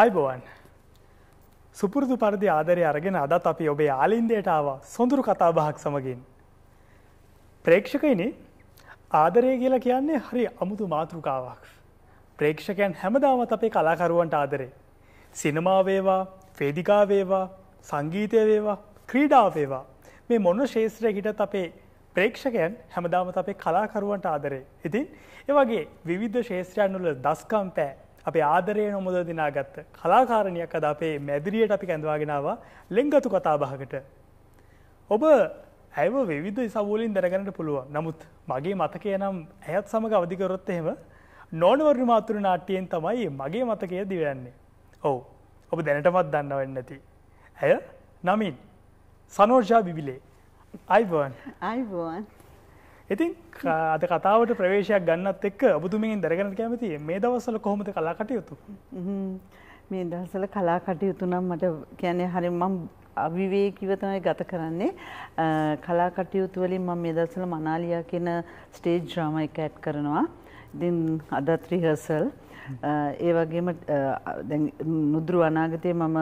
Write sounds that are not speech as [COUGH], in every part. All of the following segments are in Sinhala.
අයිබෝවන් සුපුරුදු පරිදි ආදරය අරගෙන අදත් අපි ඔබේ ආලින්දයට ආව සොඳුරු කතාබහක් සමගින්. ප්‍රේක්ෂකයිනි ආදරය කියලා කියන්නේ හරි අමුතු මාතෘකාවක්. ප්‍රේක්ෂකයන් හැමදාමත් අපේ කලාකරුවන්ට ආදරේ. සිනමාවේවා ෆේදිකාවේවා සංගීතයවේවා ක්‍රීඩාවේවා මේ මොන ශේත්‍රය හිටත් අපේ ප්‍රේක්ෂකයන් හැමදාමත් අපේ කලාකරුවන්ට ආදරේ. ඉතින් ඒවගේ විවිධ ශේත්‍රයන් වල දස්කම් පෑ අප ආදරය නොමුද දිනාගත්ත කලාකාරණයක් අද අපේ මැදිරියට අපි ඇඳවාගෙනාව ලෙංගතු කතාබහකට. ඔබ ඇව විධ සවලින් දැනගැනට පුළුව නමුත් මගේ මතකය නම් ඇයත් සමඟ අවධිකරොත් එහෙම නෝනවර්ණ මාතුර නාට්‍යයෙන් තමයි මගේ මතකය දිවයන්නේ. ඔවු ඔබ දැනටමත් දන්නවන්න නැති. ඇය නමින් සනෝර්ෂා බිවිලේ අයිබෝන් අයිබෝන්. ඉතින් අද කතාවට ප්‍රවේශයක් ගන්නත් එක් ඔබතුමින් දරගන කැමති මේ දවසල කොහොමද කලා කටයුතු. මේ දහසල කලා කටයුතු නම් මට කියන්නේ හරි මම් අවිවේකිවතමයි ගත කරන්නේ කලා කටයුතු වලින් මම මේ දවසල මනාලියා කියන ස්ටේජ් ඩ්‍රාමා එක ඇඩ් කරනවා. ඉතින් අදත් රිහර්සල් ඒ වගේම නුදුරු අනාගතය මම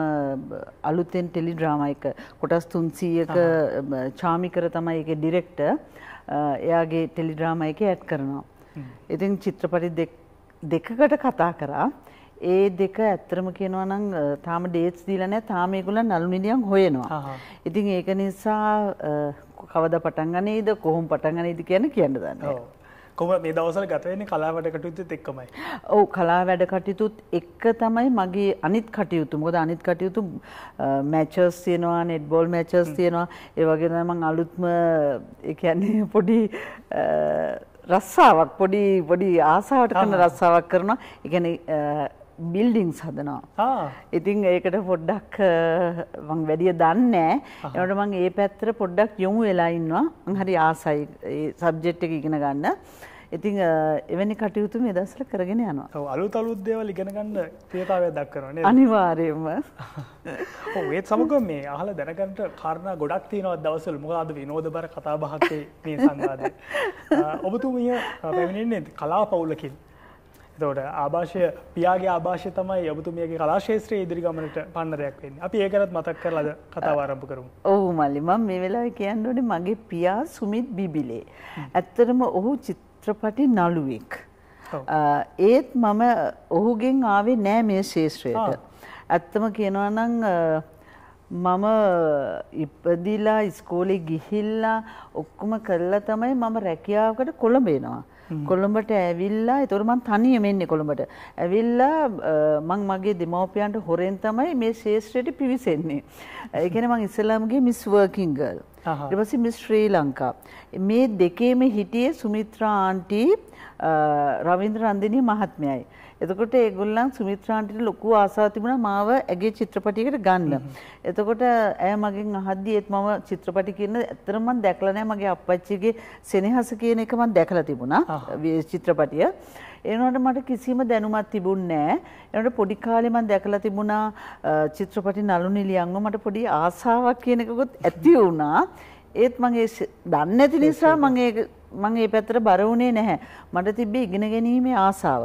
අලුතෙන් ටෙලි ඩ්‍රාමයික කොටස් තුන්සීයක චාමිකර තමයි එක ඩිරෙක්ට එයාගේ ටෙලිඩ්‍රාම එක ඇත් කරනවා. ඉතින් චිත්‍රපටි දෙකකට කතා කරා ඒ දෙක ඇත්තරම කියනවා නම් තාම ඩේට්ස් දීලා නැහැ තාම ඒගොල්ලන් නළු නිලියන් හොයනවා. ඉතින් ඒක නිසා කවද පටන් ගන්නේද කොහොම පටන් ගන්නේද කියන කියන්න දන්නේ නැහැ. කොම මේ දවසල් ගතවෙන්නේ කලා වැඩ කටයුතුත් එක්කමයි. ඔව් කලා වැඩ කටයුතුත් එක්ක තමයි මගේ අනිත් කටයුතු. මොකද අනිත් කටයුතු මැචස් තියෙනවා, නෙට්බෝල් මැචස් තියෙනවා. ඒ වගේ තමයි මම අලුත්ම ඒ කියන්නේ පොඩි රස්සාවක් පොඩි පොඩි ආසාවට කරන රස්සාවක් කරනවා. ඒ කියන්නේ බිල්ඩිංස් හදනවා. ඉතින් ඒකට පොඩ්ඩක් මං වැඩිය දන්නේ නැහැ. ඒකට මං ඒ පැත්තට පොඩ්ඩක් යොමු වෙලා ඉන්නවා. මං හරි ආසයි ඒ සබ්ජෙක්ට් එක ඉගෙන ගන්න. ඉතිං එවැනි කටයුතු මේ දස්සල කරගෙන යනවා අලු තලුද්දේවල් ඉගෙනගන්න ප්‍රියතාවය දක්කරන අනිවාරයෙන්ම [LAUGHS] ඒත් සමග මේ අහල දැනකට කරණ ගොඩක් තියනවත් දවසල් මොකද විනෝද බර කතා බහක්ේ මේ සංවාද [LAUGHS] ඔබතුමිය පැමිණෙන්නේ කලා පවුලකින් එතවට ආභාෂය පියාගේ ආභාෂය තමයි යබතුමියගේ කලාශේත්‍රයේ ඉදිරිගමනට පන්නරයක් වෙන්න අපි ඒකරත් මතක් කරලද කතාවාරම්භ කරමු. ඔහු මල්ලි මම මේ වෙලා කියන්නඩනේ මගේ පියා සුමිත් බිබිලේ. ඇත්තරම ඔහු චිත්ත චිත්‍රපටි නළුවෙක්. ඒත් මම ඔහුගෙන් ආවේ නෑ මේ ශේෂත්‍රයට. ඇත්තම කියනවා නම් මම ඉපදිලා ඉස්කෝලේ ගිහිල්ලා ඔක්කොම කරලා තමයි මම රැකියාවකට කොළඹේනවා. කොළඹට ඇවිල්ලා ඒතකොට මං තනියම එන්නේ කොළඹට. ඇවිල්ලා මං මගේ දෙමව්පියන්ට හොරෙන් තමයි මේ ශේෂ්ත්‍රයට පිවිසෙන්නේ. ඒ කියන්නේ මං ඉස්ලාම්ගේ මිස් වර්කින් ගර්ල්. ඊට පස්සේ මිස් ශ්‍රී ලංකා. මේ දෙකේම හිටියේ සුමිත්‍රා ආන්ටි රවින්ද්‍ර රන්දිනී මහත්මයයි. එතකොට ඒගොල්ලන් සුමිත්‍රා ආන්ටිට ලොකු ආසාවක් තිබුණා මාව ඇගේ චිත්‍රපටයකට ගන්න. එතකොට ඇය මගෙන් අහද්දි ඒත් මම චිත්‍රපටි කියන ඇත්තටම මම දැකලා නැහැ මගේ අප්පච්චිගේ සෙනෙහස කියන එක මම දැකලා තිබුණා චිත්‍රපටිය. ඒනට මට කිසිම දැනුමත් තිබුණ නෑ එනට පොඩි කාලෙමන් දැකලා තිබුණා චිත්‍රපටි නලු නිලියංව මට පොඩි ආසාවක් කියනකොත් ඇති වුණා ඒත් මගේ දන්න ඇති නිසා මගේ මං ඒ පැත්තට බර වුණේ නැහැ. මට තිබ්බේ ඉගෙන ගැනීමේ ආසාව.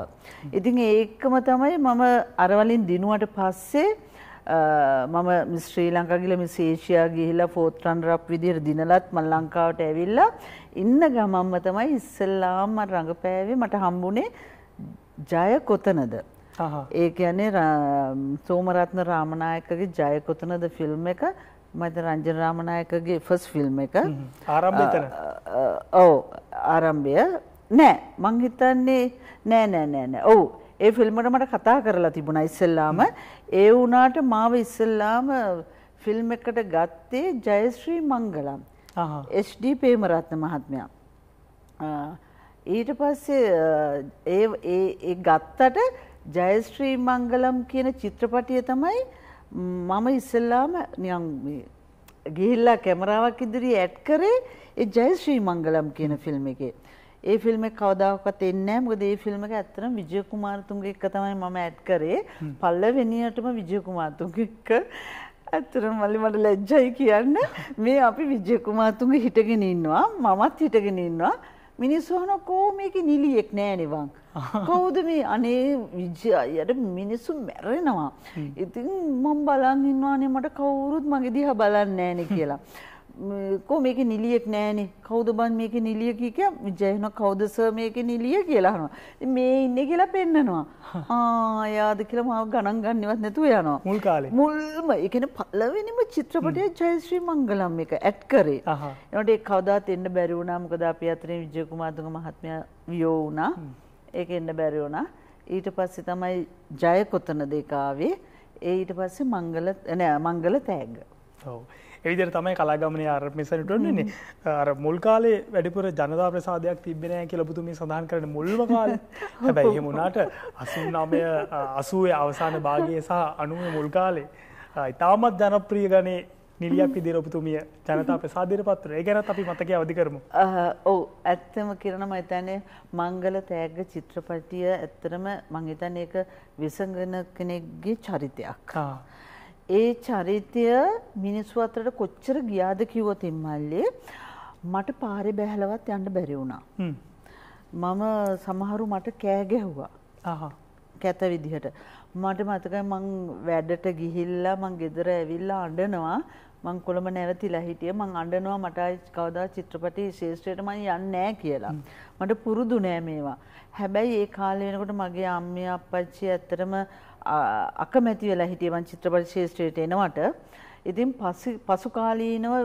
ඉතින් ඒකම තමයි මම අර වලින් දිනුවට පස්සේ මම ශ්‍රී ලංකාගිල මිස් ඒෂයා ගිහිලා ෆෝත් රන්නර් විදිහට දිනලත් මම ලංකාවට ඇවිල්ලා ඉන්න ගමම්ම තමයි ඉස්සෙල්ලාම රඟපෑවේ මට හම්බුනේ ජය කොතනද ඒ කියන්නේ සෝමරත්න රාමනායකගේ ජය කොතනද ෆිල්ම් එක මත රංජන රාමනායකගේ ෆස් ෆිල්ම් එක ආරම්භතර ඔව ආරම්භය නෑ මංහිතන්නේ නෑ නෑ නෑ නෑ ඔවු ඒ ෆිල්මට මට කතා කරලා තිබුණා ඉස්සෙල්ලාම ඒ වුණාට මාව ඉස්සෙල්ලාම ෆිල්ම් එකට ගත්තේ ජයශ්‍රී මංගලම් HD පේමරත්න මහත්මයා ඊට පස්සේ ඒ ඒ ගත්තට ජයශ්‍රී මංගලම් කියන චිත්‍රපටිය තමයි මම ඉස්සෙල්ලාම නියම් ගිහිල්ලා කැමරාවක් ඉදිරියේ ඇඩ් කරේ ඒ ජයශ්‍රී මංගලම් කියන ෆිල්ම් එකේ ඒ ෆිල්ම් එක කවදාකවත් එන්නේ නැහැ. මොකද ඒ ෆිල්ම් එක ඇත්තටම විජය කුමාරතුංග එක්ක තමයි මම ඇඩ් කරේ. පළවෙනියටම විජය කුමාරතුංග එක්ක ඇත්තටම මල්ලි මට ලැජ්ජයි කියන්න. මේ අපි විජය කුමාරතුංග හිටගෙන ඉන්නවා. මමත් හිටගෙන ඉන්නවා. මිනිස්සු අහන කෝ මේකේ නිලියෙක් නෑ නිවන්. [LAUGHS] කවුද මේ අනේ විජයයට මිනිස්සු මැරෙනවා. ඉතින් මම බලන් ඉන්නවානේ මට කවුරුත් මගේ දිහා බලන්නේ නෑනේ කියලා. [LAUGHS] කෝ මේක නිලියෙක් නෑනේ කවුද බන් මේක නිලිය කිය විජයන කවුද සර් මේක නිලිය කියලා අහනවා. ඉතින් මේ ඉන්නේ කියලා පෙන්නනවා. ආ යාද කියලා මාව ගණන් ගන්නවත් නැතුව යනවා. මුල් කාලේ. මුල්ම ඒ කියන්නේ පළවෙනිම චිත්‍රපටයේ ජයශ්‍රී මංගලම් එක ඇඩ් කරේ. එනකොට ඒක කවදාත් එන්න බැරි වුණා. මොකද අපි අතරේ විජය කුමාරතුංග මහත්මයා වියෝ වුණා. ඒක එන්න බැරි වුණා. ඊට පස්සේ තමයි ජය කොතනද ඒක ආවේ. ඒ ඊට පස්සේ මංගල නෑ මංගල තෑග්ග. ඔව්. එවිදිර තමයි කලාගමන අර මිසනටන්නේ අර මුල්කාලේ වැඩිපුර ජනතා ප්‍රසාධයක් තිබෙනය කියලබුතුම සඳහන් කරන මුල්වකාල හැබැයි මුණට අසුනාමය අසුවේ අවසාන භාගය සහ අනුව මුල්කාලේ ඉතාමත් ජනප්‍රිය ගනේ නිලියක් විදිර ඔපතුමිය ජනතා ප්‍රසාධීර පත්‍ර ගැනත් අපි මතක අවධ කරමු. ඔව ඇත්තම කිරණම ඇතැනේ මංගල තෑග්ග චිත්‍රපටිය ඇත්තරම මංහිතන් ඒක විසගන කෙනෙක්ගේ චරිතයක්. ඒ චරිතය මිනිස්සු අතරට කොච්චර ගියාද කිව්වොත් ඉම්මල්ලේ මට පාරේ බැහැලවත් යන්න බැරි වුණා. මම සමහරු මට කෑ ගැහුවා. අහහ. කැත විදිහට. මට මතකයි මං වැඩට ගිහිල්ලා මං ගෙදර ඇවිල්ලා අඬනවා. මං කොළඹ නැවතිලා හිටිය මං අඬනවා මට කවදා චිත්‍රපටි ශේෂ්ත්‍රයට මං යන්නේ නැහැ කියලා. මට පුරුදු නෑ මේවා. හැබැයි ඒ කාලේ වෙනකොට මගේ අම්මිය අප්පච්චි ඇත්තටම අකමැති වෙලා හිටිය මං චිත්‍රපට ශේෂ්ත්‍රයට එනවට ඉතින් පසුකාලීනව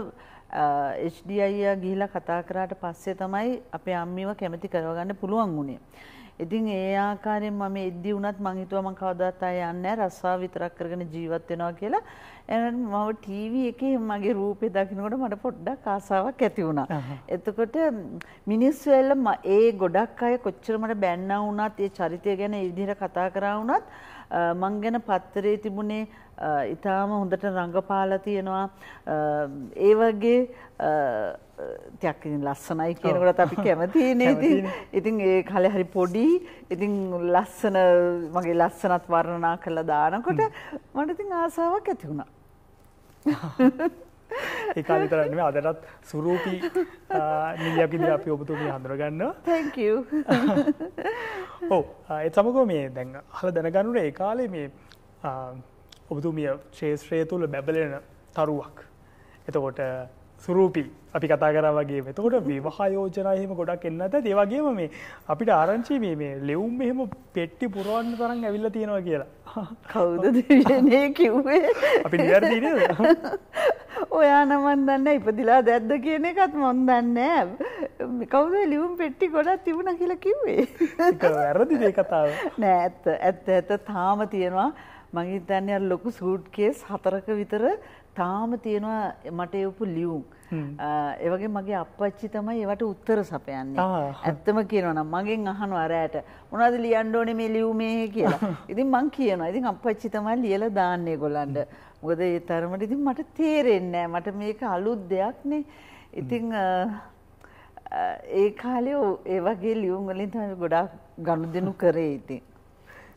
HDI ගිහිලා කතා කරාට පස්සේ තමයි අපේ අම්මිව කැමති කරවගන්න පුළුවන් වුණේ. ඉතින් ඒ ආකාරයෙන් මම එද්දි වුණත් මං හිතුවා මං කවදාත් ආයෙ යන්නේ නැහැ රස්සාව විතරක් කරගෙන ජීවත් වෙනවා කියලා. එහෙනම් මම ටීවී එකේ මගේ රූපේ දකිනකොට මට පොඩ්ඩක් ආසාවක් ඇති වුණා. එතකොට මිනිස්සු එල්ල ඒ ගොඩක් අය කොච්චර මට බැන්නා වුණත් ඒ චරිතය ගැන ඒ විදිහට කතා කරා වුණත් මං ගැන පත්තරේ තිබුණේ ඉතාම හොඳට රඟපාලා තියෙනවා ඒ වගේ තියක් ලස්සනයි කියනකොට අපි කැමතිනේ ඉතින් ඉතින් ඒ කාලේ හරි පොඩි ඉතින් ලස්සන මගේ ලස්සනත් වර්ණනා කරලා දානකොට මට ඉතින් ආසාවක් ඇති වුණා [LAUGHS] [LAUGHS] ඒකා විතරන්නම අදටත් සුරූපී [LAUGHS] නිලියකිද අපි ඔබතුමිය හඳුරගන්න ඕ එත් සමකෝ මේ දැන් හල දැනගනුට ඒ කාලේ මේ ඔබතුමිය ශේෂත්‍රය තුළ බැබලෙන තරුවක් එතකොට සුරූපී අපි කතා කර වගේ මෙතකොට විවාහයෝජනයහෙම ගොඩක් එන්න ඇත ඒවගේම මේ අපිට ආරංචි මේ ලෙවුම් එහෙම පෙට්ටි පුරුවන් තරන් ඇවිල්ල තියෙනවා කියලා [LAUGHS] කවුද දෙවියනය කිව්වේ අපි නිරදීනද ඔයා නමන් දන්න ඉපදිලා දැද්ද කියන එකත් මොන් දන්න කවුද ලියුම් පෙට්ටි ගොඩක් තිබුණ කියලා කිව්වේ වැරදි දේ කතාව නෑ ඇත්ත ඇත්ත ඇත තාම තියෙනවා මගේ දන්නේ අර ලොකු සූට් කේස් හතරක විතර තාම තියෙනවා මට එවපු ලියුම් ඒවගේ මගේ අපච්චි තමයි ඒවට උත්තර සපයන්නේ ඇත්තම කියනවා නම් මගෙන් අහනවා රෑට මොනවද ලියන්න ඕනේ මේ ලියුමේ කියලා [LAUGHS] ඉතින් මං කියනවා ඉතින් අපච්චි තමයි ලියලා දාන්නේ ගොල්ලන්ට මොකද ඒ තරමට ඉතින් මට තේරෙන්නේ නැහැ. මට මේක අලුත් දෙයක්නේ. ඉතින් ඒ කාලේ ඒ වගේ ලියුම් වලින් තමයි ගොඩාක් ගනුදෙනු කරේ ඉතින්.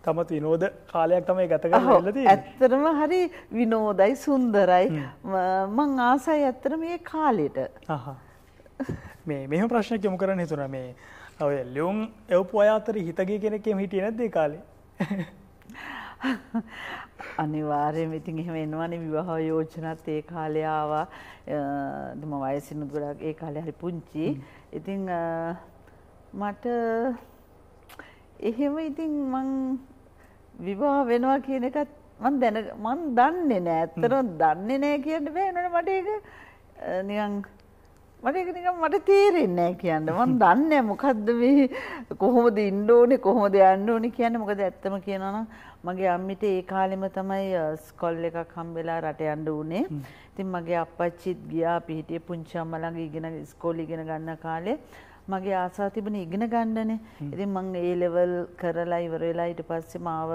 තමත් විනෝද කාලයක් තමයි ගත කරලා ඇත්තටම හරි විනෝදයි සුන්දරයි. මං ආසයි ඇත්තට මේ කාලෙට. මේ මෙහෙම ප්‍රශ්නයක් යොමු කරන්න හිතුණා මේ ඔය ලියුම් එවපු අය අතර හිතගිය කෙනෙක් එහෙම හිටියේ නැද්ද ඒ කාලේ? [LAUGHS] [LAUGHS] අනිවාර්යයෙන්ම ඉතින් එහෙම එනවනේ විවාහ යෝජනාත් ඒ කාලේ ආවා. මම වයසිනුත් ගොඩක් ඒ කාලේ හරි පුංචි. ඉතින් මට එහෙම ඉතින් මං විවාහ වෙනවා කියන එකත් මං දැන මං දන්නේ නෑ. ඇත්තටම දන්නේ නෑ කියන්න බෑ. ඒනවනේ මට ඒක නිකන් මට ඒක නිකන් මට තේරෙන්නේ නැහැ කියන්න. මම දන්නේ නැහැ මොකද්ද මේ කොහොමද ඉන්න ඕනේ කොහොමද යන්න ඕනේ කියන්නේ. මොකද ඇත්තම කියනවා නම් මගේ අම්මිට ඒ කාලෙම තමයි ස්කෝල් එකක් හම්බෙලා රට යන්න උනේ. ඉතින් මගේ අප්පච්චිත් ගියා පිහිටිය පුංචි අම්මා ළඟ ඉගෙන ස්කෝල් ඉගෙන ගන්න කාලේ මගේ ආසාව තිබුණේ ඉගෙන ගන්නනේ. ඉතින් මම ඒ ලෙවල් කරලා ඉවර වෙලා ඊට පස්සේ මාව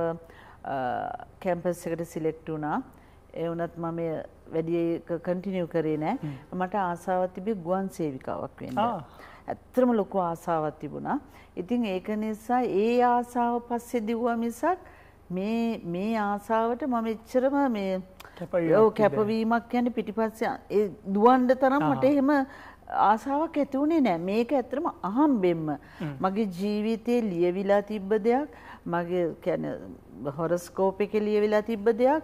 කැම්පස් එකට සිලෙක්ට් වුණා. ඒ වුණත් මම වැඩි කන්ටිනියු කරේ නෑ මට ආසාවක් තිබේ ගුවන් සේවිකාවක් වෙන්න. ඇත්තම ලොකු ආසාවක් තිබුණා. ඉතින් ඒක නිසා ඒ ආසාව පස්සේ දිව්වා මිසක් මේ මේ ආසාවට මම එච්චරම මේ ඔව් කැපවීමක් කියන්නේ පිටිපස්සේ ඒ දුවන්න තරම් මට එහෙම ආසාවක් ඇති වුණේ නෑ මේක ඇත්තටම අහම්බෙන්ම මගේ ජීවිතේ ලියවිලා තිබ්බ දෙයක් මගේ කියන්නේ හොරොස්කෝප් එකේ ලියවිලා තිබ්බ දෙයක්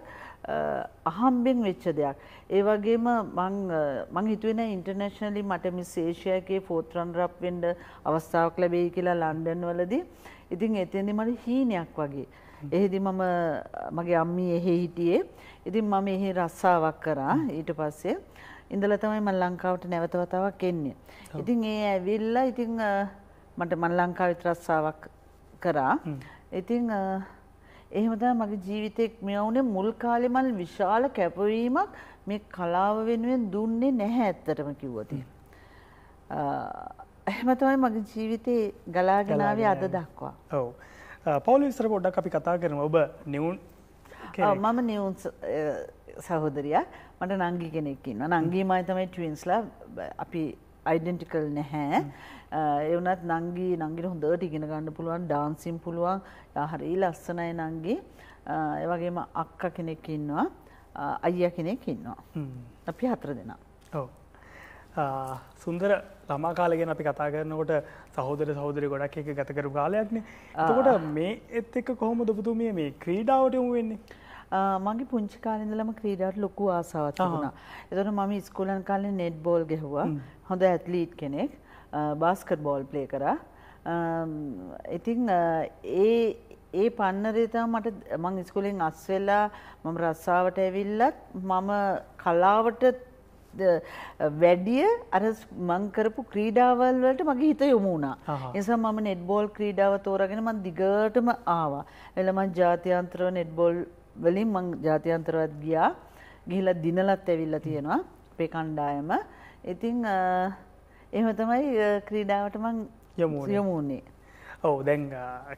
අහම්බෙන් වෙච්ච දෙයක්. ඒ වගේම මං මං හිතුවේ නෑ ඉන්ටර්නැෂනලි මට මිස් ඒෂියාකේ 4th රන්නර් අප් වෙන්න අවස්ථාවක් ලැබෙයි කියලා ලන්ඩන් වලදී. ඉතින් එතෙන්දී මට හීනයක් වගේ. එහෙදි මම මගේ අම්මී එහෙ හිටියේ. ඉතින් මම එහෙ රස්සාවක් කරා ඊට පස්සේ. ඉඳලා තමයි මම ලංකාවට නැවත වතාවක් එන්නේ. ඉතින් ඒ ඇවිල්ලා ඉතින් මට මම ලංකාවේ රස්සාවක් කරා. ඉතින් එහෙම තමයි මගේ ජීවිතේ මෙයා වුණේ මුල් කාලේ මම විශාල කැපවීමක් මේ කලාව වෙනුවෙන් දුන්නේ නැහැ ඇත්තටම කිව්වොත්. එහෙම තමයි මගේ ජීවිතේ ගලාගෙන ආවේ අද දක්වා. ඔව්. පෞලි විස්තර පොඩ්ඩක් අපි කතා කරමු. ඔබ නිවුන් මම නිවුන් සහෝදරියක්. මට නංගි කෙනෙක් ඉන්නවා. නංගිමයි තමයි ට්වින්ස්ලා අපි අයිඩෙන්ටිකල් නැහැ. ඒ වුණත් නංගී නංගිට හොඳට ඉගෙන ගන්න පුළුවන් ඩාන්සින් පුළුවන්. හරි ලස්සනයි නංගී. ඒ වගේම අක්කා කෙනෙක් ඉන්නවා. අයියා කෙනෙක් ඉන්නවා. අපි හතර දෙනා. ඔව්. සුන්දර ළමා කාලය ගැන අපි කතා කරනකොට සහෝදර සහෝදරය ගොඩක් එක ගත කරපු කාලයක්නේ. එතකොට මේ එත් එක්ක කොහොමද ඔබතුමිය මේ ක්‍රීඩාවට යොමු වෙන්නේ? මගේ පුංචි කාලේ ඉඳලම ක්‍රීඩාවට ලොකු ආසාවක් තිබුණා. ඒතකොට මම ඉස්කෝලේ යන කාලේ නෙට් බෝල් ගැහුවා. හොඳ ඇත්ලීට් කෙනෙක්. බාස්කට් බෝල් ප්ලේ කරා. ඉතින් ඒ ඒ පන්නරේ තමයි මට මම ඉස්කෝලෙන් අස් වෙලා මම රස්සාවට ඇවිල්ලත් මම කලාවට වැඩිය අර මං කරපු ක්‍රීඩාවල් වලට මගේ හිත යොමු වුණා. ඒ නිසා මම නෙට්බෝල් ක්‍රීඩාව තෝරාගෙන මම දිගටම ආවා. එළ මං ජාත්‍යන්තරව නෙට්බෝල් වලින් මං ජාතියන්තරවත් ගියා ගිහිලා දිනලත් ඇවිල්ලා තියෙනවා අපේ කණ්ඩායම. ඉතින් එහෙම තමයි ක්‍රීඩාවට මං යොමු වුණේ. ඔව් දැන්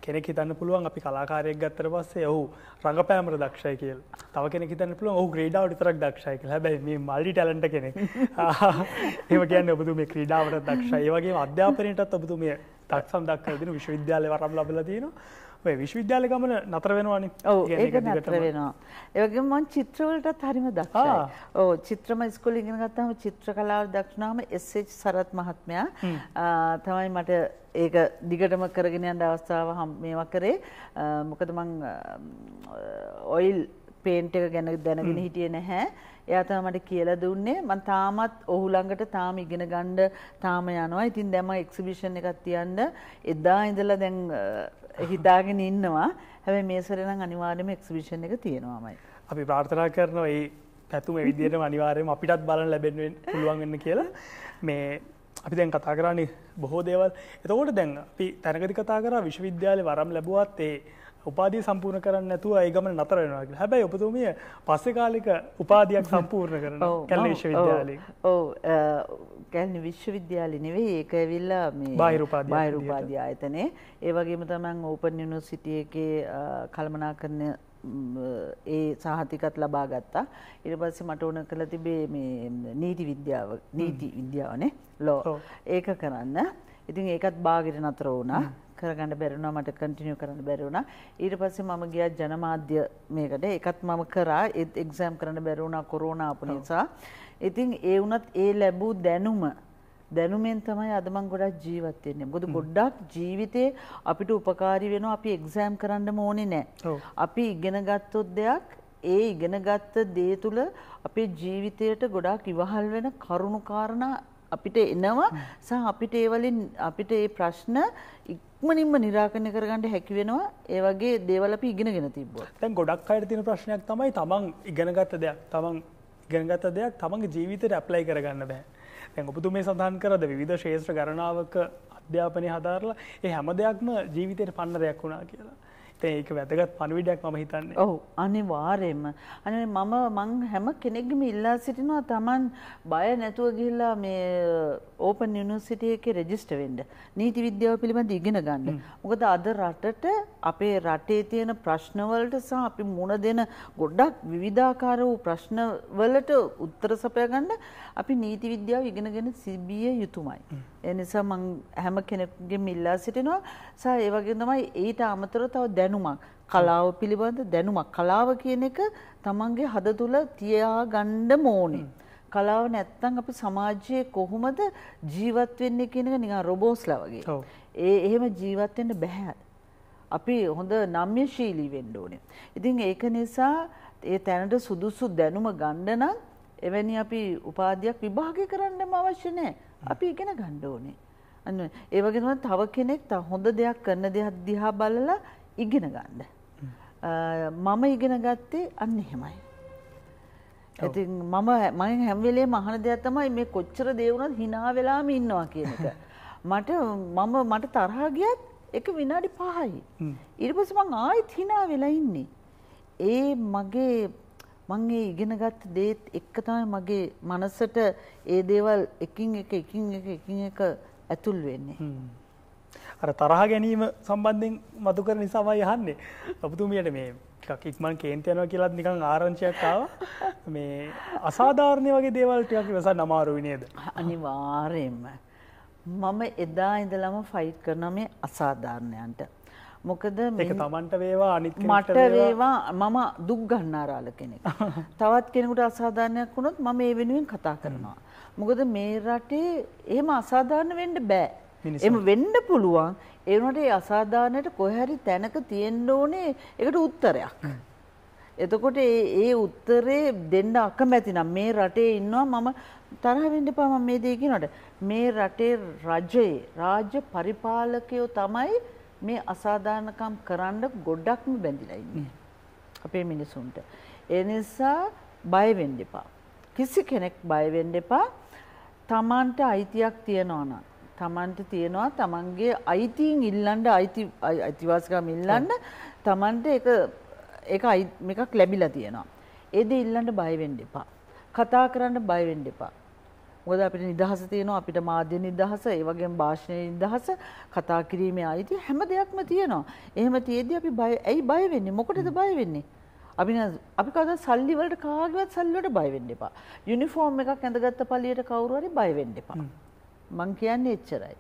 කෙනෙක් හිතන්න පුළුවන් අපි කලාකාරයෙක් ගත්තට පස්සේ ඔහු රඟපෑමට දක්ෂයි කියලා. තව කෙනෙක් හිතන්න පුළුවන් ඔහු ක්‍රීඩාවට විතරක් දක්ෂයි කියලා. හැබැයි මේ මල්ටි ටැලන්ට් කෙනෙක්. [LAUGHS] එහෙම කියන්නේ ඔබතුමා මේ ක්‍රීඩාවට දක්ෂයි. ඒ වගේම අධ්‍යාපනයටත් ඔබතුමා දක්ෂම් දක්වලා දෙන විශ්වවිද්‍යාලේ වරම් ලැබලා තියෙනවා. ඔය විශ්වවිද්‍යාල ගමන නතර වෙනවානේ ඔව් ඒක නතර වෙනවා ඒ වගේම මම චිත්‍රවලටත් හරිම දක්ෂයි ඔව් චිත්‍රම ඉස්කෝලේ ඉගෙන ගත්තාම චිත්‍ර කලාව දක්ෂනාම එස්.එච්. සරත් මහත්මයා තමයි මට ඒක දිගටම කරගෙන යන්න අවස්ථාව මේවා කරේ මොකද මං ඔයිල් පේන්ට් එක ගැන දැනගෙන හිටියේ නැහැ එයා තමයි මට කියලා දුන්නේ. මම තාමත් ඔහු ළඟට තාම ඉගෙන ගන්න තාම යනවා. ඉතින් දැන් මම එක්සිබිෂන් එකක් තියන්න එදා ඉඳලා දැන් හිතාගෙන ඉන්නවා. හැබැයි මේ සැරේ නම් අනිවාර්යයෙන්ම එක්සිබිෂන් එක තියෙනවාමයි. අපි ප්‍රාර්ථනා කරනවා මේ පැතුම විදිහටම අනිවාර්යයෙන්ම අපිටත් බලන්න ලැබෙන්න පුළුවන් වෙන්න කියලා. මේ අපි දැන් කතා කරන්නේ බොහෝ දේවල්. එතකොට දැන් අපි තැනකදී කතා කරා විශ්වවිද්‍යාලේ වරම් ලැබුවත් ඒ උපාදී සම්පූර්ණ කරන්න නැතුව ඒ ගමන නතර වෙනවා කියලා. හැබැයි ඔබතුමිය පස්සේ කාලෙක උපාධියක් [LAUGHS] සම්පූර්ණ කරනවා කැලණි විශ්වවිද්‍යාලේ. ඔව් කැලණි විශ්වවිද්‍යාලේ නෙවෙයි ඒක ඇවිල්ලා මේ බාහිර උපාධිය බාහිර උපාධිය ආයතනේ. ඒ වගේම තමන් ඕපන් යුනිවර්සිටි එකේ කළමනාකරණ ඒ සහතිකත් ලබා ගත්තා. ඊට පස්සේ මට ඕන කරලා තිබේ මේ නීති විද්‍යාව, නීති විද්‍යාවනේ ලෝ. ඒක කරන්න. ඉතින් ඒකත් බාගෙට නතර වුණා. කරගන්න බැරිුණා මට කන්ටිනියු කරන්න බැරි වුණා. ඊට පස්සේ මම ගියා ජනමාධ්‍ය මේකට. ඒකත් මම කරා. ඒත් එක්සෑම් කරන්න බැරි වුණා කොරෝනා ආපු නිසා. ඉතින් ඒ වුණත් ඒ ලැබූ දැනුම දැනුමෙන් තමයි අද මම ගොඩක් ජීවත් වෙන්නේ. මොකද ගොඩක් ජීවිතේ අපිට ಉಪකාරී වෙනවා අපි එක්සෑම් කරන්නම ඕනේ නැහැ. අපි ඉගෙන ගත්තොත් දෙයක් ඒ ඉගෙන ගත්ත දේ තුල අපේ ජීවිතයට ගොඩාක් ඉවහල් වෙන කරුණු කාරණා අපිට එනවා සහ අපිට ඒවලින් අපිට ඒ ප්‍රශ්න ඉක්මනින්ම නිරාකණය කරගන්නට හැකි වෙනවා ඒ වගේ දේවල් අපි ඉගෙනගෙන තිබ්බොත්. දැන් ගොඩක් අයට තියෙන ප්‍රශ්නයක් තමයි තමන් ඉගෙනගත්ත දෙයක් තමන් ඉගෙනගත්ත දෙයක් තමන්ගේ ජීවිතයට ඇප්ලයි කරගන්න බෑ. දැන් ඔබතුමේ සඳහන් කරද විවිධ ශේෂ්ත්‍ර ගණනාවක අධ්‍යාපනය හදාරලා ඒ හැම දෙයක්ම ජීවිතයට පන්න දෙයක් වුණා කියලා. ඒක වැදගත් පණවිඩයක් ම හිතන්න ඔහු අනිවාර්යෙන්ම අන මම මං හැම කෙනෙක්ගම ඉල්ලා සිටිනවා තමන් බය නැතුව ගිහිල්ලා මේ ඕපන් යුනිවර්සිටි එකේ රෙජිස්ටර් වෙන්න. නීති විද්‍යාව පිළිබඳ ඉගෙන ගන්න. මොකද අද රටට අපේ රටේ තියෙන ප්‍රශ්න වලට සහ අපි මුණ දෙන ගොඩක් විවිධාකාර වූ ප්‍රශ්න වලට උත්තර සපයා ගන්න අපි නීති විද්‍යාව ඉගෙනගෙන සිබිය යුතුමයි. ඒ නිසා මම හැම කෙනෙක්ගෙම ඉල්ලා සිටිනවා. සහ ඒ වගේම තමයි ඊට අමතරව තව දැනුමක් කලාව පිළිබඳ දැනුමක් කලාව කියන එක තමන්ගේ හද තුල තියා ගන්න ඕනේ. කලාව නැත්තම් අපි සමාජයේ කොහොමද ජීවත් වෙන්නේ කියන එක නිකන් රොබෝස්ලා වගේ. ඒ එහෙම ජීවත් වෙන්න බෑ. අපි හොඳ නම්‍යශීලී වෙන්න ඕනේ. ඉතින් ඒක නිසා ඒ තැනට සුදුසු දැනුම ගන්න නම් එවැනි අපි උපාධියක් විභාගය කරන්නම අවශ්‍ය නැහැ. අපි ඉගෙන ගන්න ඕනේ. අන්න ඒ වගේ තමයි තව කෙනෙක් හොඳ දෙයක් කරන දෙයක් දිහා බලලා ඉගෙන ගන්න. මම ඉගෙන ගත්තේ අන්න එහෙමයි. ඇති මම මයින් හැම්වෙලේ මහන දෙයක් තමයි මේ කොච්චර දේවුණත් හිනා වෙලාම ඉන්නවා කියන එක. මට මම මට තරහා ගියත් එක විනාඩි පහයි. ඉරිපස මං ආයෙත් හිනා වෙලා ඉන්නේ. ඒ මගේ මං ඒ ඉගෙනගත් දේත් එක්ක තමයි මගේ මනසට ඒ දේවල් එකින් එක එකින් එක එකින් එක ඇතුල් වෙන්නේ. අර තරහා ගැනීම සම්බන්ධයෙන් මතු කර නිසාමයි අහන්නේ. ඔබතුමියට මේ ටිකක් ඉක්මන් කේන්තියනවා කියලත් නිකං ආරංචයක්කාව මේ අසාධාරණය වගේ දේවල්ටයක් වස නමාරුවි නේද. අනිවාරයෙන්ම. මම එදා ඉඳලම ෆයිට් කරනමේ අසාධාරණයන්ට. මොකද තමන්ට වේවා අනිත් මට වේවා මම දුක් ගන්නාරාල කෙනෙක්. තවත් කෙනෙකුට අසාධාරණයක් වුණොත් මම ඒ වෙනුවෙන් කතා කරනවා. මොකද මේ රටේ එහෙම අසාධාරණ වෙන්න බෑ. එම වෙන්න පුළුවන් ඒ වුණාට ඒ අසාධාරණයට කොහරි තැනක තියෙන්න ඕනේ ඒකට උත්තරයක්. එතකොට ඒ උත්තරේ දෙන්න අකමැති නම් මේ රටේ ඉන්නවා මම තරහ වෙන්න එපා මම මේ දේ කියනකොට මේ රටේ රජයේ රාජ්‍ය පරිපාලකයෝ තමයි මේ අසාධාරණකම් කරන්න ගොඩක්ම බැඳිලා ඉන්නේ අපේ මිනිසුන්ට. ඒ නිසා බය වෙන්න එපා. කිසි කෙනෙක් බය වෙන්න එපා. Tamanට අයිතියක් තියනවා නම් තමන්ට තියෙනවා තමන්ගේ අයිතින් ඉල්ලන්ඩ අයිති අයිතිවාසකම ඉල්ලන්න තමන්ට එක එක එකක් ලැබිලා තියෙනවා. එද ඉල්ලන්ට බයවෙන්ඩ එපා. කතා කරන්න බයවෙන්ඩ එපා. මොද අපිට නිදහස තියෙනවා අපිට මාධ්‍ය නිදහස ඒවගේ භාෂණය නිදහස කතා කිරීමේ අයිති හැම දෙයක්ම තියෙනවා. එහෙම තියේදී අපි බය ඇයි බය වෙන්නේ මොකටද බය වෙන්නේ. අපි අපි කවද සල්ලි වලට කාගවත් සල්ලි වලට බය වෙන්න එපා. යුනිෆෝම් එකක් ඇඳගත්ත පළියට කවුරු හරි බය වෙන්න එපා. මං කියන්නේ එච්චරයි.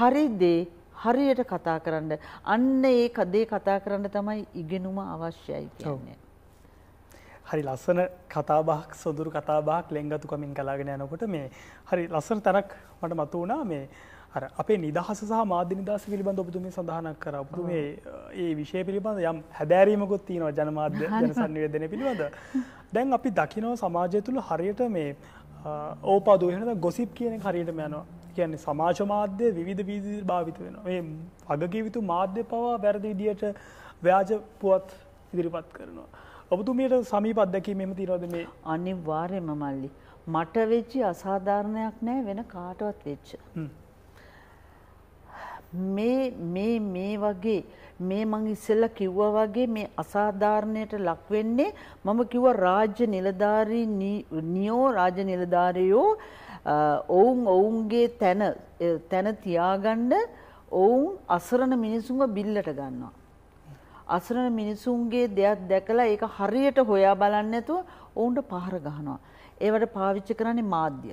හරි දේ හරියට කතා කරන්න. අන්න ඒ දේ කතා කරන්න තමයි ඉගෙනුම අවශ්‍යයි කියන්නේ. හරි ලස්සන කතාබහක් සොදුරු කතාබහක් ලෙංගතුකමින් කලාගෙන යනකොට මේ හරි ලස්සන තැනක් මට මතු වුණා මේ අර අපේ නිදහස සහ මාධ්‍ය නිදහස පිළිබඳ ඔබතුමේ සඳහනක් කර ඔබතු මේ ඒ විෂය පිළිබඳ යම් හැදෑරීමකුත් තියෙනවා ජනමාධ්‍ය ජනසන්නිවේදනය පිළිබඳ දැන් අපි දකිනව සමාජය තුළ හරියට මේ ඕපාදුවහෙන ගොසිප් කියන හරියට යනවා කියන්නේ සමාජ මාධ්‍ය විධ වීදි භාවිත වෙන. ඒ අගකිවිතු මාධ්‍ය පවා වැරදි විදියට ව්‍යාජ පුවත් ඉදිරිපත් කරනවා. ඔබතුමියට සමීප අත්දැකීමම තියනවද මේ අනිවාර්යම මල්ලි. මට වෙච්චි අසාධාරණයක් නෑ වෙන කාටවත් වෙච්ච. මේ මේ මේ වගේ මේ මං ඉස්සෙල්ලා කිව්වා වගේ මේ අසාධාරණයට ලක් වෙන්නේ මම කිව්වා රාජ්‍ය නිලධාරී නියෝ රාජ්‍ය නිලධාරියෝ ඔවුන් ඔවුන්ගේ තැන තැන තියාගන්න ඔවුන් අසරණ මිනිසුන්ව බිල්ලට ගන්නවා. අසරණ මිනිසුන්ගේ දෙයක් දැකලා ඒක හරියට හොයා බලන්නේ නැතුව ඔවුන්ට පහර ගහනවා. ඒවට පාවිච්චි කරන්නේ මාධ්‍ය.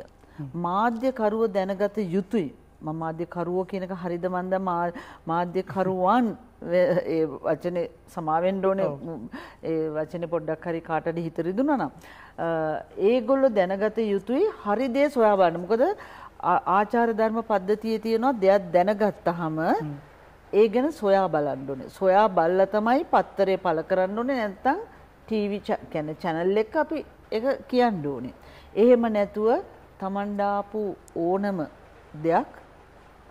මාධ්‍ය කරුව දැනගත යුතුයි. මම මාධ්‍යකරුව කියනක හරිද මන්ද මාධ්‍යකරුවන් වචන සමාවෙන් ඕන වචන පොඩ්ඩක් හරි කාටට හිතරිදුන නම්. ඒගොල්ලො දැනගත යුතුයි හරිදේ සොයාබන්න මොකද ආචාර ධර්ම පද්ධතිය තියෙනවා දෙයක් දැනගත්ත හම ඒ ගැන සොයා බලන්ඩුනේ සොයා බල්ල තමයි පත්තරය පල කරන්න ඕනේ නැත්තං ටීවි කැන චැනල් එක් අපි එක කියන්න ඕනේ. එහෙම නැතුව තමන්ඩාපු ඕනම දෙයක්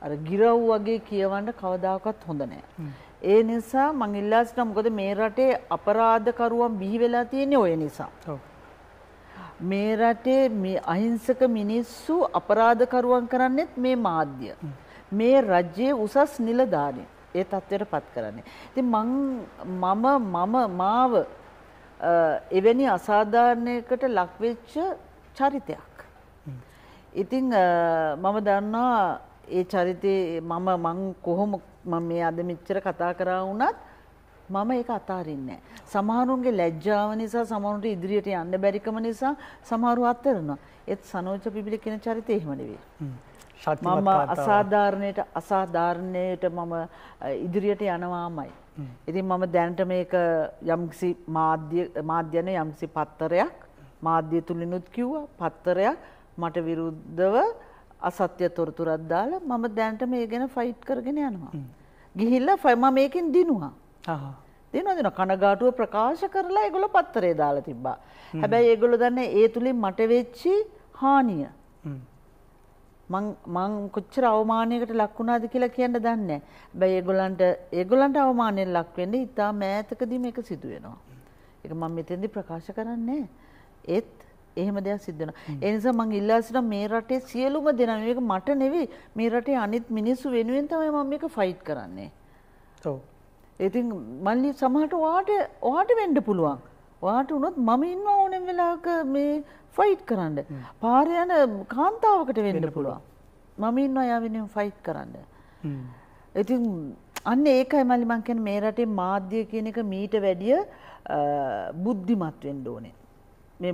අර ගිරව් වගේ කියවන්න කවදාකවත් හොඳ නැහැ. ඒ නිසා මං ඉල්ලා සිටිනවා මොකද මේ රටේ අපරාධකරුවන් බිහි වෙලා තියෙන්නේ ඔය නිසා. මේ රටේ මේ අහිංසක මිනිස්සු අපරාධකරුවන් කරන්නේත් මේ මාධ්‍ය. මේ රජයේ උසස් නිලධාරීන් ඒ තත්ත්වයටපත් කරන්නේ. ඉතින් මං මම මම මාව එවැනි අසාධාරණයකට ලක්වෙච්ච චරිතයක්. ඉතින් මම දන්නවා ඒ චරිතේ මම මං කොහොම මම මේ අද මෙච්චර කතා කරා වුණත් මම ඒක අතාරින්නේ නැහැ. සමහරුන්ගේ ලැජ්ජාව නිසා සමහරුන්ට ඉදිරියට යන්න බැරිකම නිසා සමහරු අත්හැරනවා. ඒත් සනෝජ පිපිලි කියන චරිතය එහෙම නෙවෙයි. මම අසාධාරණයට අසාධාරණයට මම ඉදිරියට යනවාමයි. ඉතින් මම දැනට මේක යම්කිසි මාධ්‍ය මාධ්‍යන යම්කිසි පත්තරයක් මාධ්‍ය තුලිනුත් කිව්වා පත්තරයක් මට විරුද්ධව අසත්‍ය තොරතුරක් දාලා මම දැනට මේ ගැන ෆයිට් කරගෙන යනවා. ගිහිල්ලා ෆයි මම මේකෙන් දිනුවා. හා. දිනුවා දිනුවා කනගාටුව ප්‍රකාශ කරලා ඒගොල්ලෝ පත්තරේ දාලා තිබ්බා. හැබැයි ඒගොල්ලෝ දන්නේ ඒ තුලින් මට වෙච්චි හානිය. මං මං කොච්චර අවමානයකට ලක් වුණාද කියලා කියන්න දන්නේ නැහැ. හැබැයි ඒගොල්ලන්ට ඒගොල්ලන්ට අවමානයෙන් ලක් වෙන්නේ ඉතාම ඈතකදී මේක සිදු වෙනවා. ඒක මම මෙතෙන්දී ප්‍රකාශ කරන්නේ ඒත් එහෙම දෙයක් සිද්ධ වෙනවා. ඒ නිසා මම ඉල්ලා සිටිනවා මේ රටේ සියලුම දෙනා මේක මට නෙවෙයි මේ රටේ අනිත් මිනිස්සු වෙනුවෙන් තමයි මම මේක ෆයිට් කරන්නේ. ඔව්. ඉතින් මල්ලි සමහරට ඔයාට ඔයාට වෙන්න පුළුවන්. ඔයාට වුණොත් මම ඉන්න ඕනෙම වෙලාවක මේ ෆයිට් කරන්න. පාරේ යන කාන්තාවකට වෙන්න පුළුවන්. මම ඉන්නවා යා වෙනුවෙන් ෆයිට් කරන්න. ඉතින් අන්න ඒකයි මල්ලි මං කියන්නේ මේ රටේ මාධ්‍ය කියන එක මීට වැඩිය බුද්ධිමත් වෙන්න ඕනේ. මේ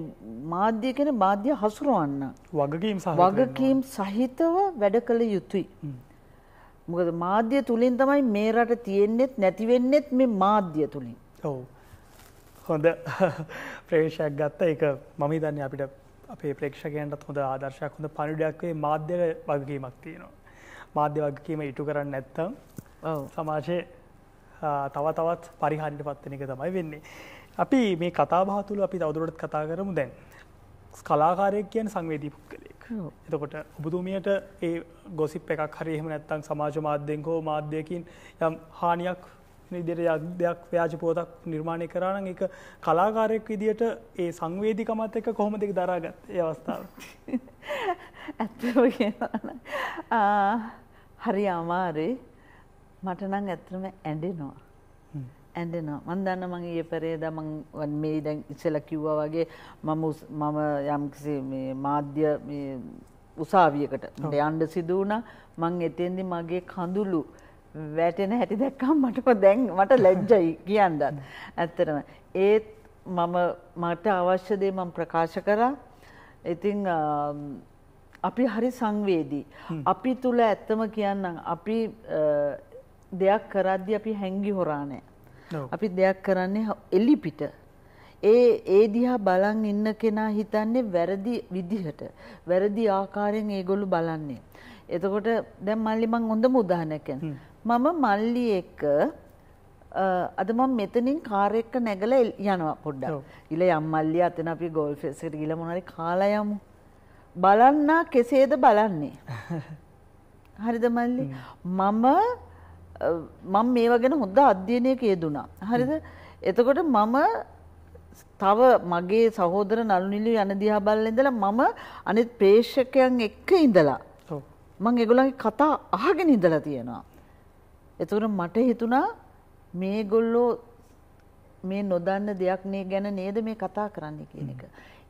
මාධ්‍ය කියන මාධ්‍ය හසුරවන්න වගකීම් සහිතව වගකීම් සහිතව වැඩ කළ යුතුයි. මොකද මාධ්‍ය තුලින් තමයි මේ රට තියෙන්නෙත් නැති වෙන්නෙත් මේ මාධ්‍ය තුලින්. ඔව්. හොඳ [LAUGHS] ප්‍රවේශයක් ගත්තා. ඒක මම හිතන්නේ අපිට අපේ ප්‍රේක්ෂකයන්ටත් හොඳ ආදර්ශයක් හොඳ පණිවිඩයක් වේ මාධ්‍ය වගකීමක් තියෙනවා. මාධ්‍ය වගකීම ඉටු කරන්නේ නැත්තම් සමාජයේ තව තවත් පරිහානියට පත් වෙන එක තමයි වෙන්නේ. අපි මේ කතාබාතුළ අපි තවදුරට කතා කරමු දැන්. කලාකාරයක් කියන සංවේදී පුද්ගලෙක්. එතකොට ඔබතුමියට ඒ ගොසිප් එකක් හරිහෙම නැත්තං සමාජ මාධ්‍යෙන් හෝ මාධ්‍යයකින් යම් හානියක් නිදිර යදයක් ව්‍යාජ පෝතක් නිර්මාණය කරන එක කලාකාරයෙක් විදිට ඒ සංවේදිකමත් එක කොහොම දෙක දරාගත් ඒ අවස්ථාව. [LAUGHS] ඇත්තෝ හරි අමාරේ මටනං ඇත්තම ඇඩෙනවා. ඇඩෙනවා මන් දන්න මං ඒ පෙරේද මං මේ දැන් ඉසල කිව්වා වගේ මම මම යම්කිසි මාධ්‍ය උසාවියකට යන්ඩ සිදුවන මං එතෙන්දි මගේ කඳුලු වැටෙන හැටි දැක්කම් මටම දැන් මට ලැජ්ජයි කියන්නත් ඇත්තරම ඒත් මම මට අවශ්‍යදේ මං ප්‍රකාශ කරා ඉතිං අපි හරි සංවේදී අපි තුළ ඇත්තම කියන්නම් අපි දෙයක් කරද්දි අපි හැංගි හොරානෑ අපි දෙයක් කරන්නේ එලිපිට. ඒ ඒ දිහා බලන් ඉන්න කෙනා හිතන්නේ වැරදි විදිහට. වැරදි ආකාරයෙන් ඒගොල්ලෝ බලන්නේ. එතකොට දැන් මල්ලි මං හොඳම උදාහරණයක් මම මල්ලි එක්ක අද මම මෙතනින් කාර් එක්ක නැගලා යනවා පොඩ්ඩක්. ඉල යම් මල්ලි අතන අපි ගෝල්ෆ් එකට ගිහලා මොනවාරි කාලා යමු. බලන්න කෙසේද බලන්නේ. [LAUGHS] හරිද මල්ලි? මම මම මේවා ගැන හොඳ අධ්‍යයනයක යෙදුණා. හරිද? එතකොට මම තව මගේ සහෝදර නළුනිලු යන දිහා බලලා ඉඳලා මම අනිත් ප්‍රේක්ෂකයන් එක්ක ඉඳලා මම ඒගොල්ලන්ගේ කතා අහගෙන ඉඳලා තියෙනවා. එතකොට මට හිතුණා මේගොල්ලෝ මේ නොදන්න දෙයක් නේ ගැන නේද මේ කතා කරන්නේ කියන එක.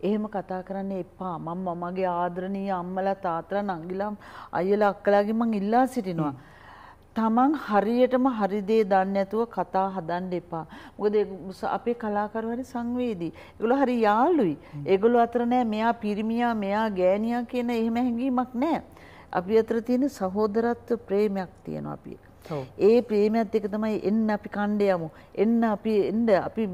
එහෙම කතා කරන්න එපා මම මගේ ආදරණීය අම්මලා තාත්තලා නංගිලා අයියලා අක්කලාගෙන් මං ඉල්ලා සිටිනවා. තමන් හරියටම හරි දේ දන්නේ නැතුව කතා හදන්න එපා. මොකද අපේ කලාකරු හරි සංවේදී. ඒගොල්ලෝ හරි යාළුයි. ඒගොල්ලෝ අතර නෑ මෙයා පිරිමියා මෙයා ගෑණියා කියන එහෙම හැඟීමක් නෑ. අපි අතර තියෙන සහෝදරත්ව ප්‍රේමයක් තියෙනවා අපි. ඒ ප්‍රේමයත් එක තමයි එන්න අපි කණ්ඩ යමු. එන්න අපි එන්න අපි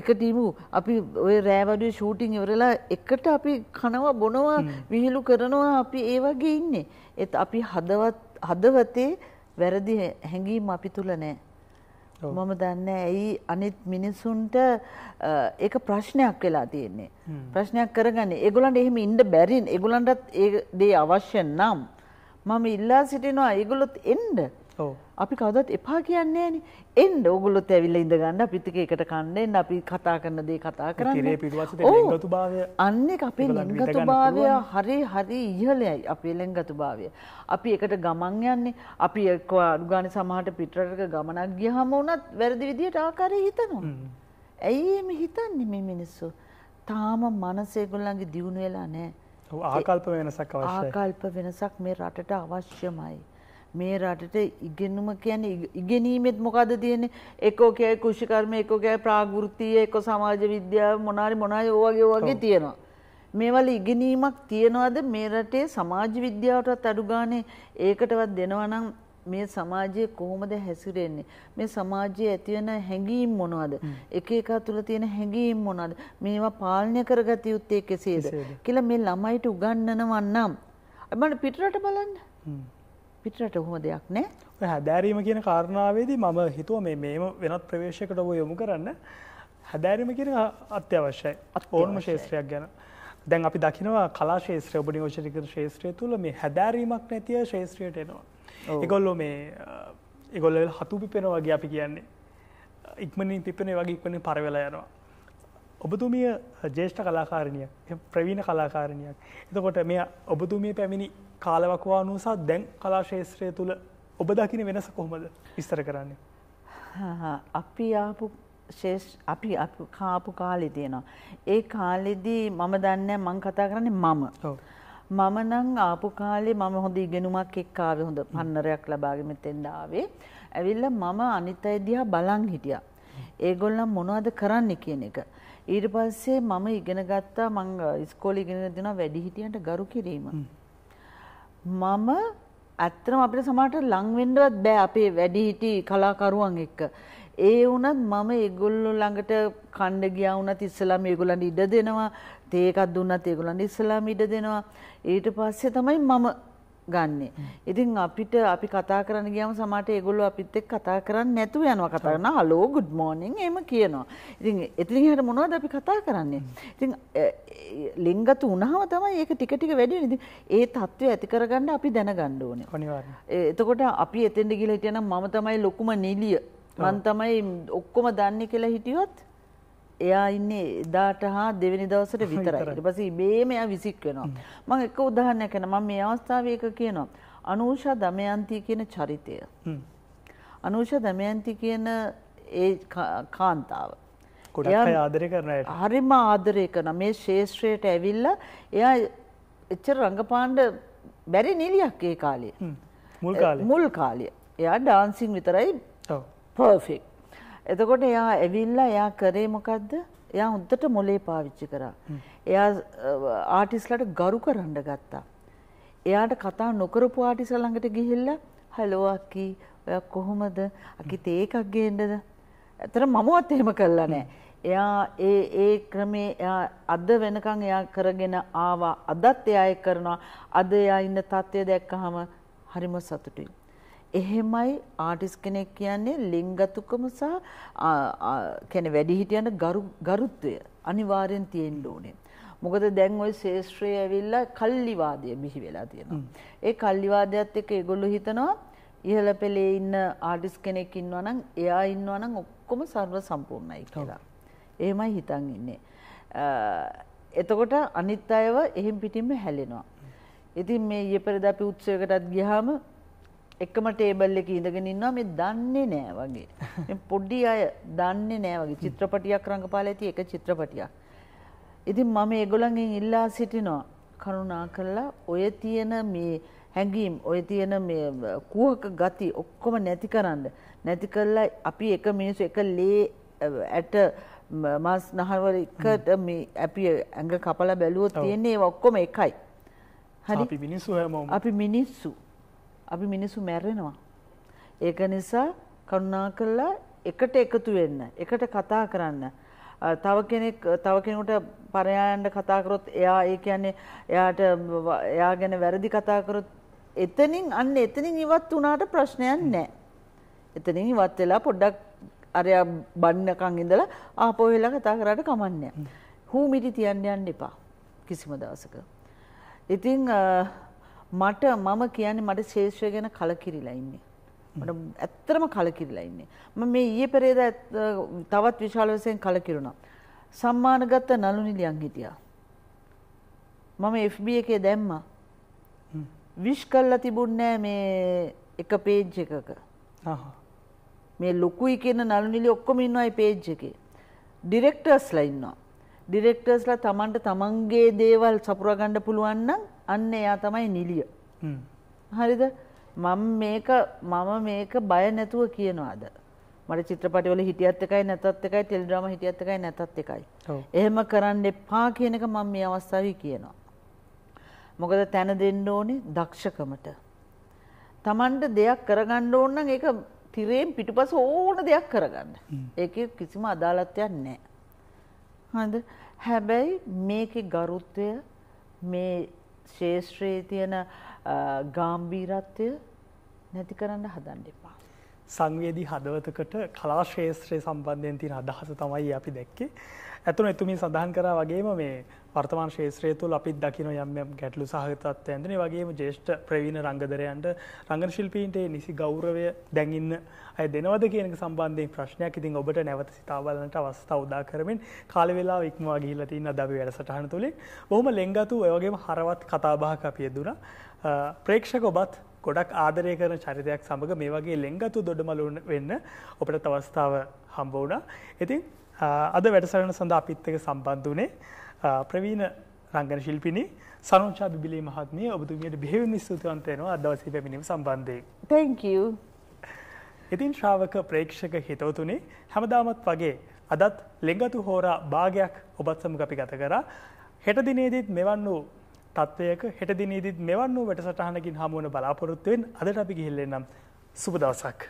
එකට ඉමු. අපි ওই රෑවඩුවේ ෂූටින් ඉවරලා එකට අපි කනවා බොනවා විහිළු කරනවා අපි ඒ වගේ ඉන්නේ. ඒත් අපි හදවත් හදවතේ වැරදි හැඟීම් අපි තුල නැහැ. මම දන්නේ ඇයි අනිත් මිනිසුන්ට ඒක ප්‍රශ්නයක් වෙලා තියෙන්නේ. ප්‍රශ්නයක් කරගන්නේ. ඒගොල්ලන්ට එහෙම ඉන්න බැරින් ඒගොල්ලන්ටත් ඒ දේ අවශ්‍ය නම් මම ඉල්ලා සිටිනවා ඒගොල්ලොත් එන්න. අපි කවදත් එපා කියන්නේ න එන්න ඔගුලොත් ඇවිල්ල ඉඳගන්න අපිතික එකට කන්නෙන් අපි කතා කරන දේ කතා කරන්න අන්න අපේ ලෙන්ගතු භාවය හරි හරි ඉහලයයි අපේ ලෙන්ගතු භාවය. අපි එකට ගමන් යන්නේ අපි එක්වා අඩුගාන සමහට පිටරක ගමනක් ගියහම වනත් වැරදි විදිහට ආකාරය හිතනවා. ඇයි එම හිතන්නේ මේ මිනිස්සු. තාම මනසේගොල්ලන්ගේ දියුණු වෙලා නෑ. ආකල්ප වෙනසක් ආකල්ප වෙනසක් මේ රටට අවශ්‍යමයි. මේ රටට ඉගෙනුම කියන්නේ ඉගෙනීමෙත් මොකද තියෙන්නේ එකෝ කියයි කෘෂිකර්ම එකෝ කියයි ප්‍රාගෘතිය එකෝ සමාජ විද්‍යාව මොනාරි මොනාරි ඔය වගේ වගේ තියෙනවා මේ වල ඉගෙනීමක් තියනවාද මේ රටේ සමාජ විද්‍යාවටත් අඩු ගානේ ඒකටවත් දෙනවා නම් මේ සමාජයේ කොහොමද හැසිරෙන්නේ මේ සමාජයේ ඇතිවෙන හැඟීම් මොනවද එක එක තුළ තියෙන හැඟීම් මොනවද මේවා පාලනය කරගත යුත්තේ කෙසේද කියලා මේ ළමයිට උගන්වනවා නම් මම පිටරට බලන්න පිටරට ඔහොම දෙයක් නෑ. ඔය හැදෑරීම කියන කාරණාවේදී මම හිතුව මේ මේම වෙනත් ප්‍රවේශයකට ඔබ යොමු කරන්න හැදෑරීම කියන අත්‍යවශ්‍යයි. ඕනම ශේත්‍රයක් ගැන. දැන් අපි දකිනවා කලා ශේත්‍රය ඔබ නියෝජනක ශේත්‍රය තුල මේ හැදෑරීමක් නැතිව ශේත්‍රයට එනවා. ඒගොල්ලෝ මේ ඒගොල්ලෝ හතු පිපෙනවා වගේ අපි කියන්නේ. ඉක්මනින් පිපෙන වගේ ඉක්මනින් පරවෙලා යනවා. ඔබතුමිය ජේෂ්ඨ කලාකාරණය ප්‍රවීණ කලාකාරණයක්. එතකොට මේ ඔබතුමිය පැමිණි කාලවකවා අනුසා දැන් කලාශේත්‍රය තුළ ඔබ දකින වෙනස කොහොමද විස්තර කරන්නේ. අපි ආපු අපි කාපු කාලෙ තියෙනවා. ඒ කාලෙදී මම දන්න මං කතා කරන්නේ මම. මම නම් ආපු කාලේ මම හොඳ ඉගෙනුමක් එක්කාවේ හොඳ පන්නරයක් ලබාගෙන මෙතෙන්ට ආවේ. ඇවිල්ලා මම අනිත් අය දිහා බලන් හිටියා. ඒගොල්ලන් මොනවද කරන්නේ කියන එක. ඊට පස්සේ මම ඉගෙන ගත්තා මං ඉස්කෝලේ ඉගෙන දෙනවා වැඩිහිටියන්ට ගරු කිරීම. මම ඇත්තම අපිට සමහරට ලං වෙන්නවත් බෑ අපේ වැඩිහිටි කලාකරුවන් එක්ක. ඒ වුණත් මම ඒගොල්ලෝ ළඟට කණ්ඩ ගියා වුණත් ඉස්සලා මේගොල්ලන්ට ඉඩ දෙනවා. තේකක් දුන්නත් ඒගොල්ලන්ට ඉස්සලා ඉඩ දෙනවා. ඊට පස්සේ තමයි මම ගන්නේ. ඉතින් අපිට අපි කතා කරන්න ගියම සමහරට ඒගොල්ලෝ අපිත් එක්ක කතා කරන්නේ නැතුව යනවා කතා කරනවා. "හලෝ good morning" එහෙම කියනවා. ඉතින් එතනින් හැර මොනවද අපි කතා කරන්නේ? ඉතින් ලිංගත වුණාම තමයි ඒක ටික ටික වැඩි වෙන්නේ. ඒ தত্ত্বය ඇති කරගන්න අපි දැනගන්න ඕනේ. අනිවාර්යයෙන්. එතකොට අපි එතෙන්ට ගිහලා හිටියනම් මම තමයි ලොකුම නිලිය. මම තමයි ඔක්කොම දන්නේ කියලා හිටියොත් එයා ඉන්නේ එදාට හා දෙවෙනි දවසට විතරයි. ඊට පස්සේ ඉබේම එයා විසික් වෙනවා. මම එක උදාහරණයක් කරන මම මේ අවස්ථාවේ එක කියනවා. අනූෂා දමයන්ති කියන චරිතය. අනූෂා දමයන්ති කියන ඒ කාන්තාව. ගොඩක් අය ආදරය කරන අයට. හරිම ආදරය කරන මේ ශේෂ්ත්‍රයට ඇවිල්ලා එයා එච්චර රංගපාණ්ඩ බැරි නිලියක් ඒ කාලේ. මුල් කාලේ. මුල් කාලේ. එයා ඩාන්සින් විතරයි පර්ෆෙක්ට්. එතකොට එයා ඇවිල්ලා එයා කරේ මොකද්ද? එයා හොඳට මොලේ පාවිච්චි කරා. එයා ආටිස්ලාට ගරු කරන්න ගත්තා. එයාට කතා නොකරපු ආටිස්ලා ළඟට ගිහිල්ලා "හලෝ අක්කි, ඔයා කොහොමද? අක්කි තේ එකක් ගේන්නද?" ඇතර මමවත් එහෙම කළා නෑ. එයා ඒ ඒ ක්‍රමේ එයා අද වෙනකන් එයා කරගෙන ආවා. අදත් එයා ඒක කරනවා. අද එයා ඉන්න තත්ත්වය දැක්කහම හරිම සතුටුයි. එහෙමයි ආටිස් කෙනෙක් කියන්නේ ලිංගතුකම සහ කියන්නේ වැඩිහිටියන ගරු ගරුත්වය අනිවාර්යෙන් තියෙන්න ඕනේ. මොකද දැන් ওই ශේෂ්ත්‍රය ඇවිල්ලා කල්ලිවාදය බිහි වෙලා තියෙනවා. ඒ කල්ලිවාදයත් එක්ක ඒගොල්ලෝ හිතනවා ඉහළ පෙළේ ඉන්න ආටිස් කෙනෙක් ඉන්නවා නම් එයා ඉන්නවා නම් ඔක්කොම සර්ව සම්පූර්ණයි කියලා. එහෙමයි හිතන් ඉන්නේ. එතකොට අනිත් අයව එහෙම් පිටින්ම හැලෙනවා. ඉතින් මේ ඊපෙරද අපි උත්සවයකටත් ගියාම එකම ටේබල් එක ඉඳගෙන ඉන්නවා මේ දන්නේ නෑ වගේ. [LAUGHS] පොඩ්ඩි අය දන්නේ නෑ වගේ චිත්‍රපටියක් රඟපාල ඇති එක චිත්‍රපටියක්. ඉතින් මම ඒගොලන්ගෙන් ඉල්ලා සිටිනවා කරුණා කරලා ඔය තියෙන මේ හැඟීම් ඔය තියෙන මේ කුහක ගති ඔක්කොම නැති කරන්න. නැති කරලා අපි එක මිනිස්සු එක ලේ ඇට මස් නහවල එකට මේ අපි ඇඟ කපලා බැලුවොත් තියෙන්නේ ඔක්කොම එකයි. හරි. අපි මිනිස්සු හැමෝම. අපි මිනිස්සු. අපි මිනිස්සු මැරෙනවා. ඒක නිසා කරුණා කළා එකට එකතු වෙන්න, එකට කතා කරන්න. තව කෙනෙක් තව කෙනෙකුට පරයායන්ට කතා කරොත් එයා ඒ කියන්නේ එයාට එයා ගැන වැරදි කතා කරොත් එතනින් අන්න එතනින් ඉවත් වුණාට ප්‍රශ්නයක් නැහැ. එතනින් ඉවත් වෙලා පොඩ්ඩක් අරයා බන්නකම් ඉඳලා ආපහු වෙලා කතා කරාට කමන්නේ නැහැ. හූ මිටි තියන්න යන්න එපා කිසිම දවසක. ඉතින් මට මම කියන්නේ මට ශේෂ්ත්‍රය ගැන කලකිරිලා ඉන්නේ. මට ඇත්තටම කලකිරිලා ඉන්නේ. මම මේ ඊයේ පෙරේදා තවත් විශාල වශයෙන් කලකිරුණා. සම්මානගත නලු නිලියන් හිටියා. මම FB එකේ දැම්මා. විශ් කළා තිබුණේ මේ එක page එකක. මේ ලොකුයි කියන නලු නිලිය ඔක්කොම ඉන්නවා මේ page එකේ. ඩිරෙක්ටර්ස්ලා ඉන්නවා. ඩිරෙක්ටර්ස්ලා Tamanට Tamanගේ දේවල් සපුරා ගන්න පුළුවන් නම් අන්න එයා තමයි නිලිය. හරිද? මම මේක මම මේක බය නැතුව කියනවාද? මට චිත්‍රපටවල හිටියත් එකයි නැතත් එකයි ටෙලිඩ්‍රාම හිටියත් එකයි නැතත් එකයි. එහෙම කරන්න එපා කියන එක මම මේ අවස්ථාවේ කියනවා. මොකද තැන දෙන්න ඕනේ දක්ෂකමට. Tamanට දෙයක් කරගන්න ඕන නම් ඒක තිරයෙන් පිටුපස ඕන දෙයක් කරගන්න. ඒකේ කිසිම අදාළත්වයක් නැහැ. හරිද? හැබැයි මේකේ ගරුත්වය මේ ශේෂත්‍රයේ තියෙන ගාම්භීරත්වය නැති කරන්න හදන්න එපා. සංවේදී හදවතකට කලා ශේත්‍රය සම්බන්ධයෙන් තියෙන අදහස තමයි අපි දැක්කේ. ඇතුළු එතුමින් සඳහන් කරා වගේම මේ වර්තමාන ශේත්‍රය තුළ අපිත් දකින යම් යම් ගැටලු සහගත තත්ත්වයන් දෙනේ වගේම ජ්‍යෙෂ්ඨ ප්‍රවීණ රංගදරයන්ට රංගන ශිල්පීන්ට නිසි ගෞරවය දැන් ඉන්න අය දෙනවද කියන එක සම්බන්ධයෙන් ප්‍රශ්නයක් ඉතින් ඔබට නැවත සිතා බලන්නට අවස්ථාව උදා කරමින් කාල වේලාව ඉක්මවා ගිහිල්ලා තියෙන අද අපි වැඩසටහන තුලින් බොහොම ලෙන්ගතු ඒ වගේම හරවත් කතාබහක් අපි යෙදුණා. ප්‍රේක්ෂක ඔබත් ගොඩක් ආදරය කරන චරිතයක් සමඟ මේ වගේ ලෙංගතු දොඩමලු වෙන්න අපට තවස්ථාව හම්බ වුණා. ඉතින් අද වැඩසරන සඳහා අපිත්තක සම්බන්ධ වනේ ප්‍රවීණ රංගන ශිල්පිනි සනුචා බිලි මහත්මිය ඔබතුමියට බෙහිවිනි ස්තුතිවන්තයනවා අදවසී පැමිණීම සම්බන්ධය. Thank you. ඉතින් ශ්‍රාවක ප්‍රේක්ෂක හිතවතුනේ හැමදාමත් වගේ අදත් ලෙංගතු හෝරා භාගයක් ඔබත් සමග අපි ගත කරා හෙට දිනේදීත් මෙවන් වූ තත්ත්වයක හෙට දිනීදිත් මෙවන් වූ වැටසටහනකින් හමුවන බලාපොරොත්තුවෙන් අදට අපි ගිහිල්ලෙන්නම් සුබ දවසක්.